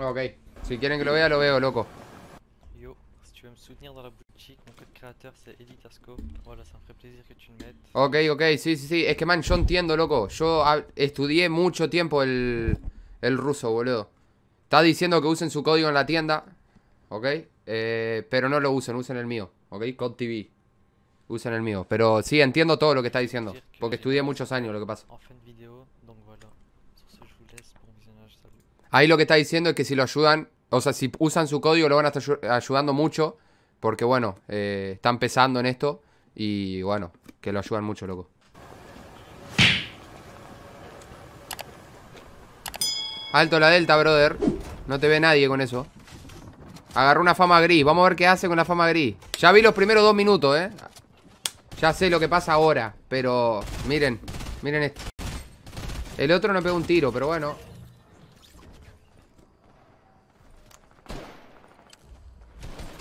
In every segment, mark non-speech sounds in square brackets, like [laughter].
Ok, si quieren que lo vea, lo veo, loco. Yo, si tu me dans la boutique, mon code créateur c'est Voilà, ça me ferait plaisir que tu me mettes. Ok, ok, sí, sí, sí. Es que man, yo entiendo, loco. Yo estudié mucho tiempo el, el ruso, boludo. Está diciendo que usen su código en la tienda, ok. Eh, pero no lo usen, usen el mío, ok. Code TV. Usen el mío. Pero sí, entiendo todo lo que está diciendo. Porque estudié muchos años lo que pasa. Ahí lo que está diciendo es que si lo ayudan, o sea, si usan su código lo van a estar ayudando mucho, porque bueno, eh, están pesando en esto y bueno, que lo ayudan mucho, loco. Alto la delta, brother. No te ve nadie con eso. Agarró una fama gris. Vamos a ver qué hace con la fama gris. Ya vi los primeros dos minutos, eh. Ya sé lo que pasa ahora, pero miren, miren esto. El otro no pega un tiro, pero bueno.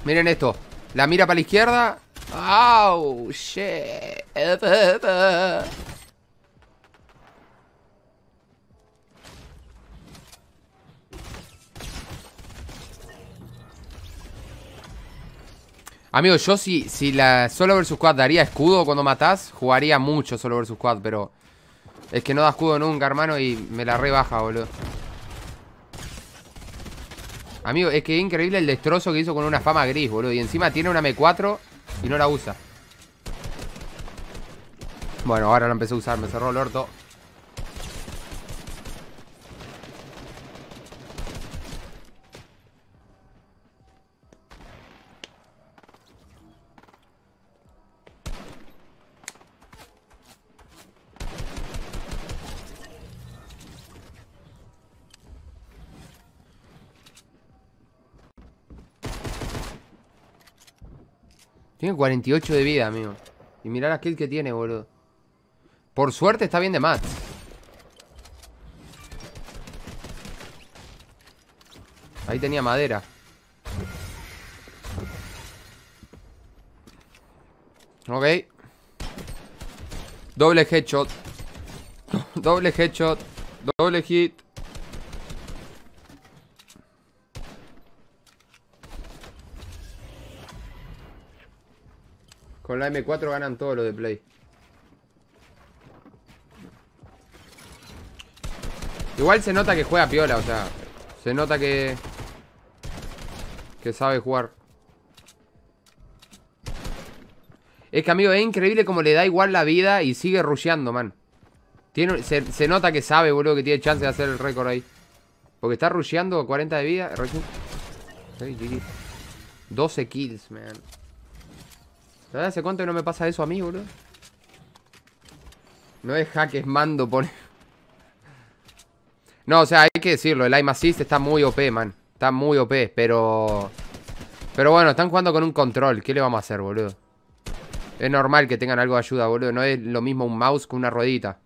Miren esto. La mira para la izquierda. ¡Oh, shit! Amigo, yo si, si la solo versus quad daría escudo cuando matás, jugaría mucho solo vs quad, pero es que no da escudo nunca, hermano, y me la rebaja, boludo. Amigo, es que es increíble el destrozo que hizo con una fama gris, boludo. Y encima tiene una M4 y no la usa. Bueno, ahora la empecé a usar, me cerró el orto. 48 de vida, amigo. Y mirar la kill que tiene, boludo. Por suerte está bien de más Ahí tenía madera. Ok. Doble headshot. Doble headshot. Doble hit. la M4 ganan todos lo de Play. Igual se nota que juega piola, o sea. Se nota que. Que sabe jugar. Es que, amigo, es increíble como le da igual la vida y sigue rusheando, man. Tiene, se, se, nota que sabe, boludo, que tiene chance de hacer el récord ahí. Porque está rusheando 40 de vida. 12 kills, man. ¿Sabes hace cuánto que no me pasa eso a mí, boludo? No es es mando, pone. [laughs] No, o sea, hay que decirlo, el aim assist está muy OP, man. Está muy OP, pero... Pero bueno, están jugando con un control. ¿Qué le vamos a hacer, boludo? Es normal que tengan algo de ayuda, boludo. No es lo mismo un mouse que una ruedita.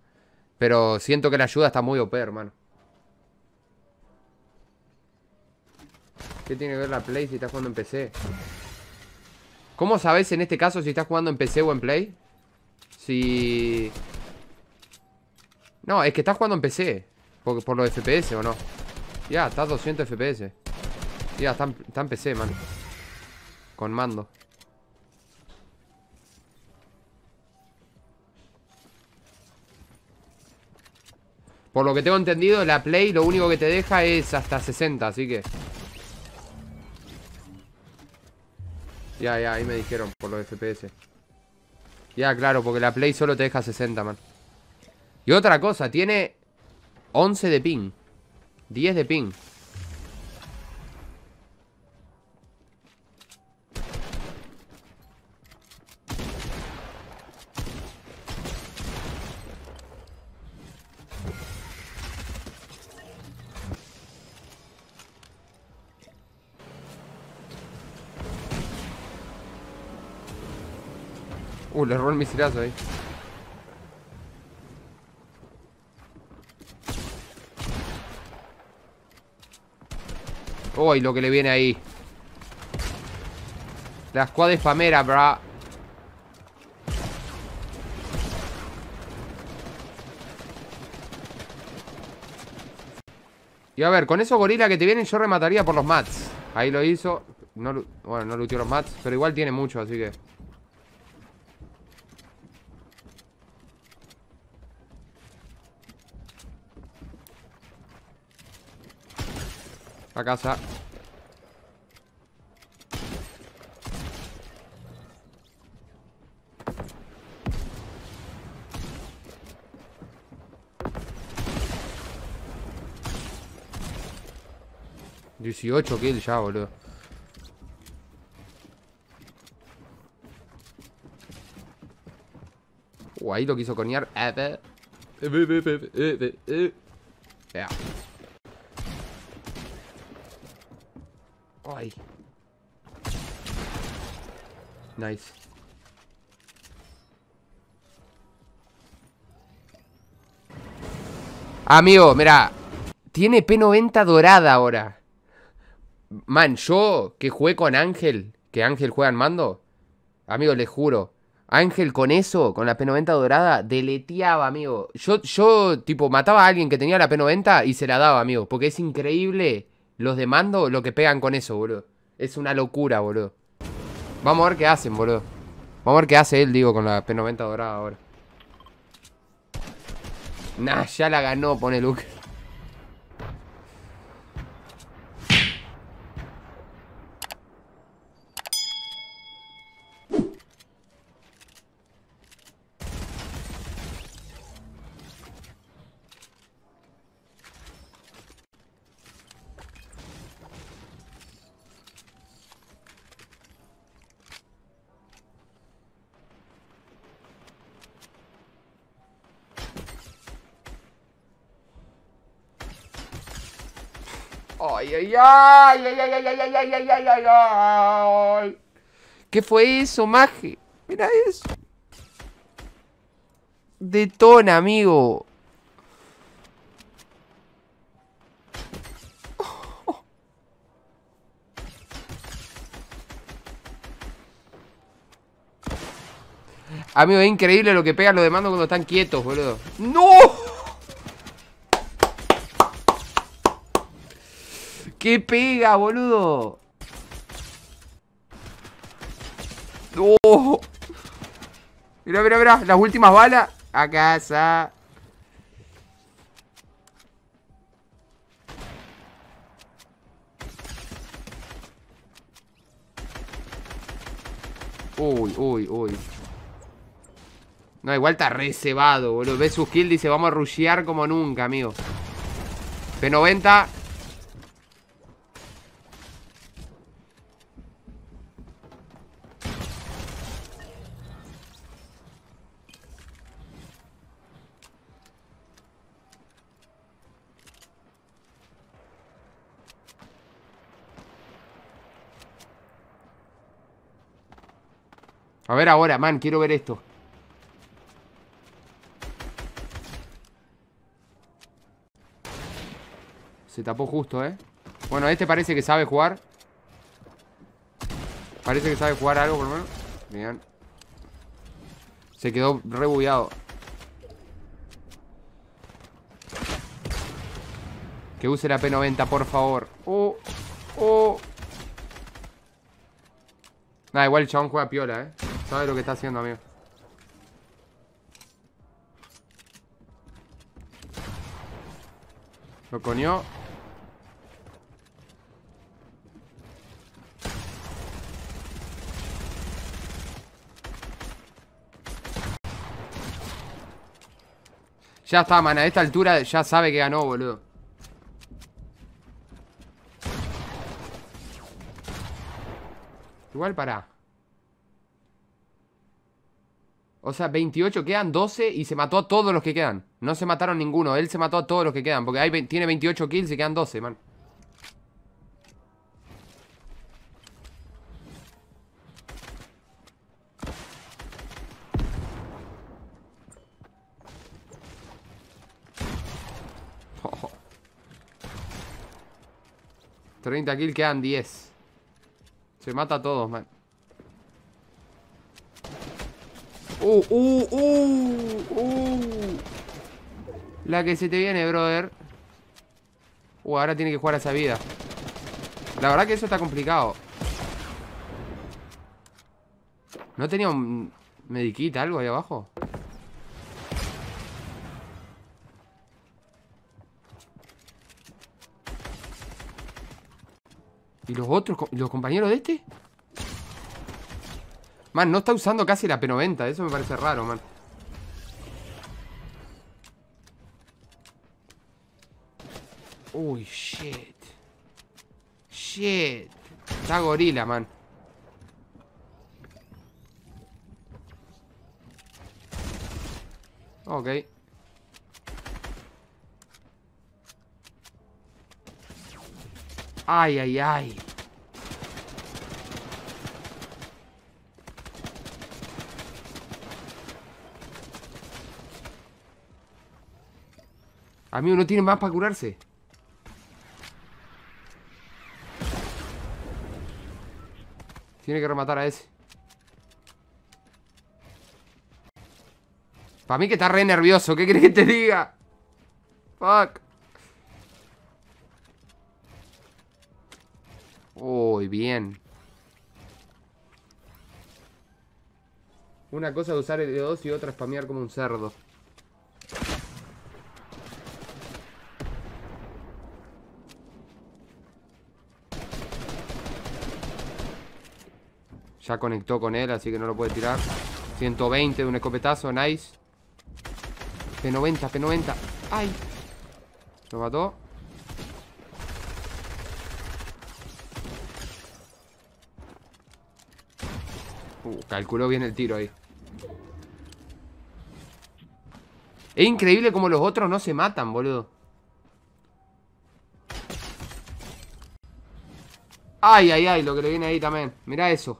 Pero siento que la ayuda está muy OP, hermano. ¿Qué tiene que ver la Play si está jugando en PC? ¿Cómo sabes en este caso si estás jugando en PC o en Play? Si... No, es que estás jugando en PC Por, los FPS, ¿o no? Ya, estás 200 FPS Ya, está en, PC, man. Con mando Por lo que tengo entendido, la Play lo único que te deja es hasta 60, así que... Ya, ya, ahí me dijeron por los FPS. Ya, claro, porque la Play solo te deja 60, man. Y otra cosa, tiene 11 de ping. 10 de ping. Uh, le robó el misilazo ahí. Uy, lo que le viene ahí. La squad famera, bra. Y a ver, con eso gorila que te vienen yo remataría por los mats. Ahí lo hizo. bueno, no luteó los mats, pero igual tiene mucho, así que... A casa Dieciocho kill ya, boludo uh, ahí lo quiso conear eh. eh, eh, eh Amigo, mira. Tiene P90 dorada ahora. Man, yo que jugué con Ángel. Que Ángel juega en mando. Amigo, les juro. Ángel con eso, con la P90 dorada, deleteaba, amigo. Yo, yo, tipo, mataba a alguien que tenía la P90 y se la daba, amigo. Porque es increíble los de mando lo que pegan con eso, boludo. Es una locura, boludo. Vamos a ver qué hacen, boludo. Vamos a ver qué hace él, digo, con la P90 dorada ahora. Nah, ya la ganó, pone Luke. ay, ay, ay, ay, ay, ay, ay, ay, ay, ay, ay, ay. ¿Qué fue eso, Maje? Mira eso. Detona, amigo. Amigo, es increíble lo que pegan los demás cuando están quietos, boludo. ¡No! ¡Qué pega, boludo! ¡Oh! Mira, mira, mira, Las últimas balas. A casa. Uy, uy, uy. No, igual está reservado, boludo. Ve su kill, dice, vamos a rushear como nunca, amigo. P90. A ver ahora, man, quiero ver esto. Se tapó justo, ¿eh? Bueno, este parece que sabe jugar. Parece que sabe jugar algo, por lo menos. Bien. Se quedó rebullado. Que use la P90, por favor. Oh, oh. Nah, igual el chabón juega piola, eh. Sabe lo que está haciendo, amigo. Lo conió. Ya está, man. A esta altura ya sabe que ganó, boludo. Igual para. O sea, 28 quedan, 12 y se mató a todos los que quedan. No se mataron ninguno, él se mató a todos los que quedan. Porque hay, tiene 28 kills y quedan 12, man. 30 [laughs] kills, quedan 10. Se mata a todos, man. Uh uh, ¡Uh, uh, La que se te viene, brother. Uh, ahora tiene que jugar a esa vida. La verdad que eso está complicado. ¿No tenía un mediquita algo ahí abajo? ¿Y los otros, los compañeros de este? Man, no está usando casi la P90 Eso me parece raro, man Uy, shit Shit Está gorila, man Ok Ay, ay, ay mí uno tiene más para curarse. Tiene que rematar a ese. Para mí que está re nervioso. ¿Qué crees que te diga? Fuck. Uy, bien. Una cosa es usar el de dos y otra es spamear como un cerdo. Ya conectó con él, así que no lo puede tirar 120 de un escopetazo, nice P90, P90 ¡Ay! Lo mató uh, calculó bien el tiro ahí Es increíble como los otros no se matan, boludo Ay, ay, ay, lo que le viene ahí también mira eso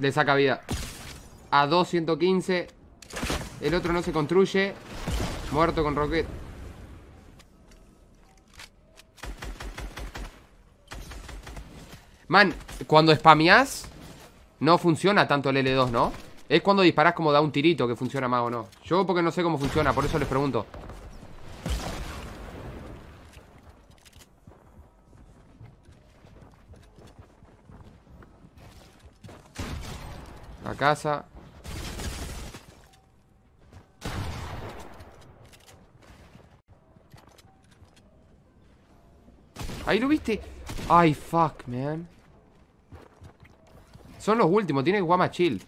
le saca vida A 215 El otro no se construye Muerto con rocket Man, cuando spameás No funciona tanto el L2, ¿no? Es cuando disparas como da un tirito que funciona más o no Yo porque no sé cómo funciona, por eso les pregunto La casa. Ahí lo viste. Ay, fuck, man. Son los últimos, tiene Guama Chill.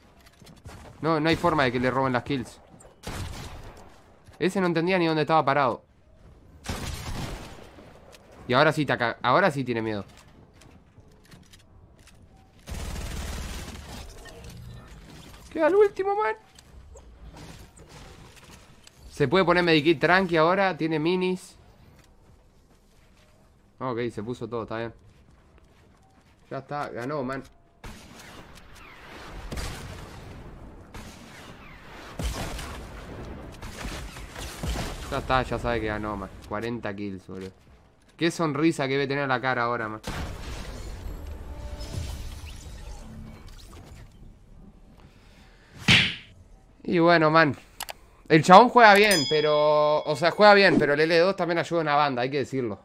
No, no hay forma de que le roben las kills. Ese no entendía ni dónde estaba parado. Y ahora sí, ahora sí tiene miedo. Queda el último, man. Se puede poner medikit tranqui ahora. Tiene minis. Ah, ok, se puso todo, está bien. Ya está, ganó, man. Ya está, ya sabe que ganó, man. 40 kills, boludo. Qué sonrisa que debe tener la cara ahora, man. Y bueno, man. El chabón juega bien, pero... O sea, juega bien, pero el L2 también ayuda a una banda, hay que decirlo.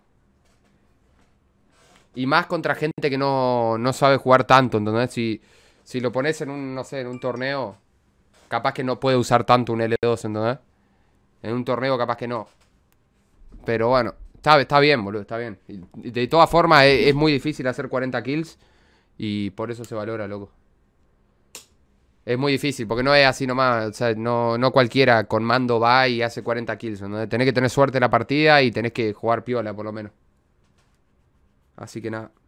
Y más contra gente que no, no sabe jugar tanto, ¿entendés? Si, si lo pones en un, no sé, en un torneo, capaz que no puede usar tanto un L2, ¿entendés? En un torneo capaz que no. Pero bueno, está, está bien, boludo, está bien. de todas formas, es muy difícil hacer 40 kills y por eso se valora, loco. Es muy difícil, porque no es así nomás. O sea, no, no cualquiera con mando va y hace 40 kills. Tenés que tener suerte en la partida y tenés que jugar piola, por lo menos. Así que nada.